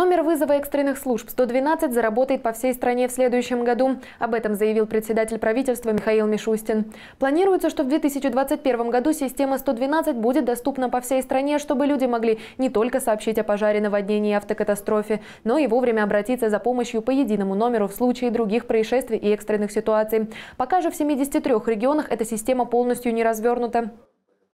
Номер вызова экстренных служб 112 заработает по всей стране в следующем году. Об этом заявил председатель правительства Михаил Мишустин. Планируется, что в 2021 году система 112 будет доступна по всей стране, чтобы люди могли не только сообщить о пожаре, наводнении и автокатастрофе, но и вовремя обратиться за помощью по единому номеру в случае других происшествий и экстренных ситуаций. Пока же в 73 регионах эта система полностью не развернута.